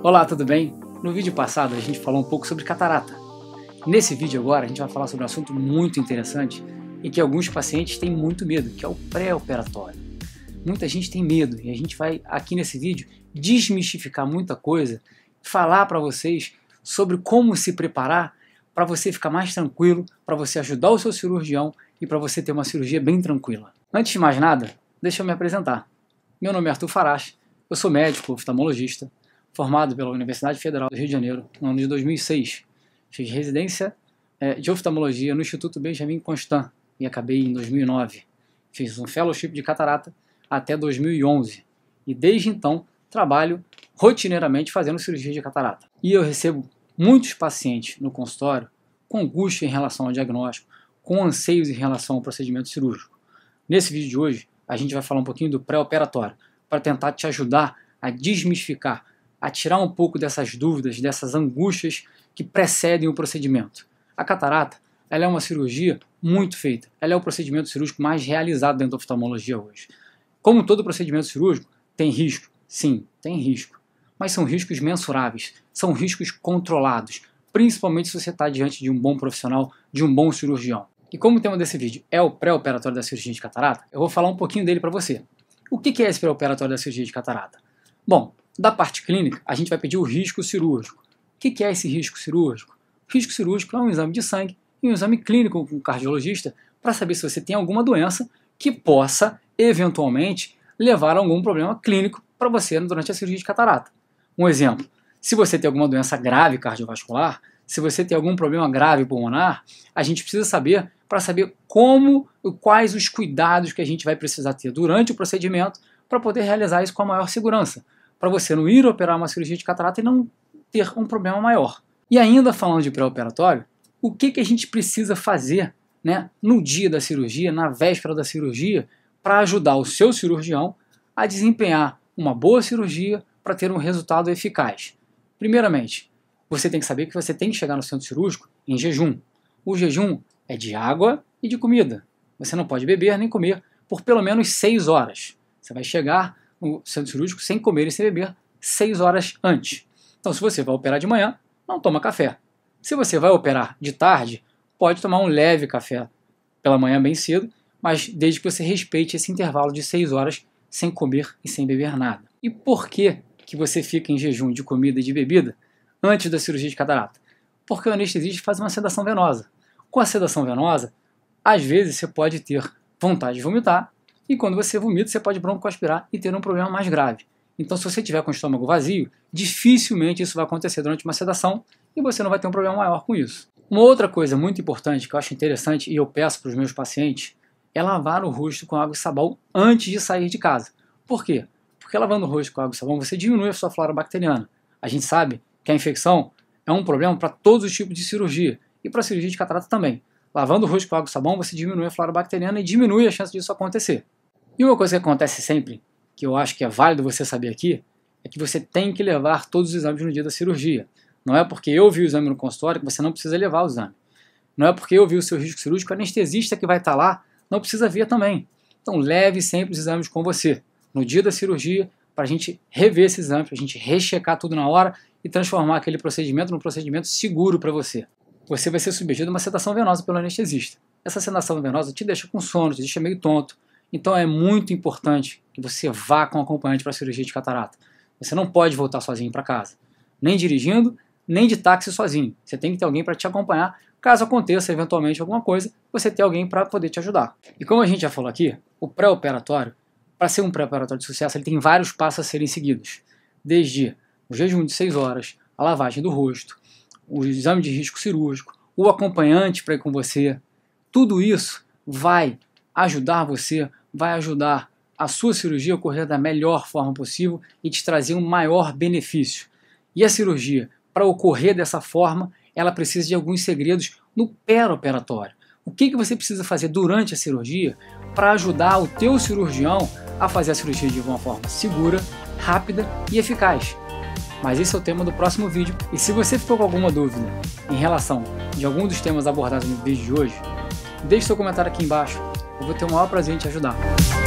Olá, tudo bem? No vídeo passado a gente falou um pouco sobre catarata. Nesse vídeo agora a gente vai falar sobre um assunto muito interessante e que alguns pacientes têm muito medo, que é o pré-operatório. Muita gente tem medo e a gente vai aqui nesse vídeo desmistificar muita coisa, falar para vocês sobre como se preparar para você ficar mais tranquilo, para você ajudar o seu cirurgião e para você ter uma cirurgia bem tranquila. Antes de mais nada, deixa eu me apresentar. Meu nome é Arthur Farache, eu sou médico oftalmologista, formado pela Universidade Federal do Rio de Janeiro no ano de 2006. Fiz residência é, de oftalmologia no Instituto Benjamin Constant e acabei em 2009. Fiz um fellowship de catarata até 2011 e desde então trabalho rotineiramente fazendo cirurgia de catarata. E eu recebo muitos pacientes no consultório com angústia em relação ao diagnóstico, com anseios em relação ao procedimento cirúrgico. Nesse vídeo de hoje, a gente vai falar um pouquinho do pré-operatório para tentar te ajudar a desmistificar a tirar um pouco dessas dúvidas, dessas angústias que precedem o procedimento. A catarata ela é uma cirurgia muito feita. Ela é o procedimento cirúrgico mais realizado dentro da oftalmologia hoje. Como todo procedimento cirúrgico, tem risco. Sim, tem risco. Mas são riscos mensuráveis, são riscos controlados, principalmente se você está diante de um bom profissional, de um bom cirurgião. E como o tema desse vídeo é o pré-operatório da cirurgia de catarata, eu vou falar um pouquinho dele para você. O que é esse pré-operatório da cirurgia de catarata? Bom, da parte clínica, a gente vai pedir o risco cirúrgico. O que é esse risco cirúrgico? O risco cirúrgico é um exame de sangue e um exame clínico com o cardiologista para saber se você tem alguma doença que possa, eventualmente, levar a algum problema clínico para você durante a cirurgia de catarata. Um exemplo, se você tem alguma doença grave cardiovascular, se você tem algum problema grave pulmonar, a gente precisa saber para saber como e quais os cuidados que a gente vai precisar ter durante o procedimento para poder realizar isso com a maior segurança para você não ir operar uma cirurgia de catarata e não ter um problema maior. E ainda falando de pré-operatório, o que, que a gente precisa fazer né, no dia da cirurgia, na véspera da cirurgia, para ajudar o seu cirurgião a desempenhar uma boa cirurgia para ter um resultado eficaz? Primeiramente, você tem que saber que você tem que chegar no centro cirúrgico em jejum. O jejum é de água e de comida. Você não pode beber nem comer por pelo menos 6 horas. Você vai chegar no centro cirúrgico sem comer e sem beber seis horas antes. Então, se você vai operar de manhã, não toma café. Se você vai operar de tarde, pode tomar um leve café pela manhã bem cedo, mas desde que você respeite esse intervalo de seis horas sem comer e sem beber nada. E por que, que você fica em jejum de comida e de bebida antes da cirurgia de catarata? Porque o anestesista faz uma sedação venosa. Com a sedação venosa, às vezes você pode ter vontade de vomitar e quando você vomita, você pode broncoaspirar e ter um problema mais grave. Então, se você tiver com o estômago vazio, dificilmente isso vai acontecer durante uma sedação e você não vai ter um problema maior com isso. Uma outra coisa muito importante que eu acho interessante e eu peço para os meus pacientes é lavar o rosto com água e sabão antes de sair de casa. Por quê? Porque lavando o rosto com água e sabão você diminui a sua flora bacteriana. A gente sabe que a infecção é um problema para todos os tipos de cirurgia e para cirurgia de catarata também. Lavando o rosto com água e sabão você diminui a flora bacteriana e diminui a chance disso acontecer. E uma coisa que acontece sempre, que eu acho que é válido você saber aqui, é que você tem que levar todos os exames no dia da cirurgia. Não é porque eu vi o exame no consultório que você não precisa levar o exame. Não é porque eu vi o seu risco cirúrgico, o anestesista que vai estar tá lá não precisa ver também. Então leve sempre os exames com você no dia da cirurgia para a gente rever esse exame, para a gente rechecar tudo na hora e transformar aquele procedimento num procedimento seguro para você. Você vai ser submetido a uma sedação venosa pelo anestesista. Essa sedação venosa te deixa com sono, te deixa meio tonto, então é muito importante que você vá com um acompanhante para a cirurgia de catarata. Você não pode voltar sozinho para casa, nem dirigindo, nem de táxi sozinho. Você tem que ter alguém para te acompanhar. Caso aconteça eventualmente alguma coisa, você ter alguém para poder te ajudar. E como a gente já falou aqui, o pré-operatório, para ser um pré-operatório de sucesso, ele tem vários passos a serem seguidos. Desde o jejum de 6 horas, a lavagem do rosto, o exame de risco cirúrgico, o acompanhante para ir com você. Tudo isso vai ajudar você vai ajudar a sua cirurgia a ocorrer da melhor forma possível e te trazer um maior benefício. E a cirurgia, para ocorrer dessa forma, ela precisa de alguns segredos no pé-operatório. O que, que você precisa fazer durante a cirurgia para ajudar o teu cirurgião a fazer a cirurgia de uma forma segura, rápida e eficaz? Mas esse é o tema do próximo vídeo. E se você ficou com alguma dúvida em relação de algum dos temas abordados no vídeo de hoje, deixe seu comentário aqui embaixo eu vou ter o maior prazer em te ajudar.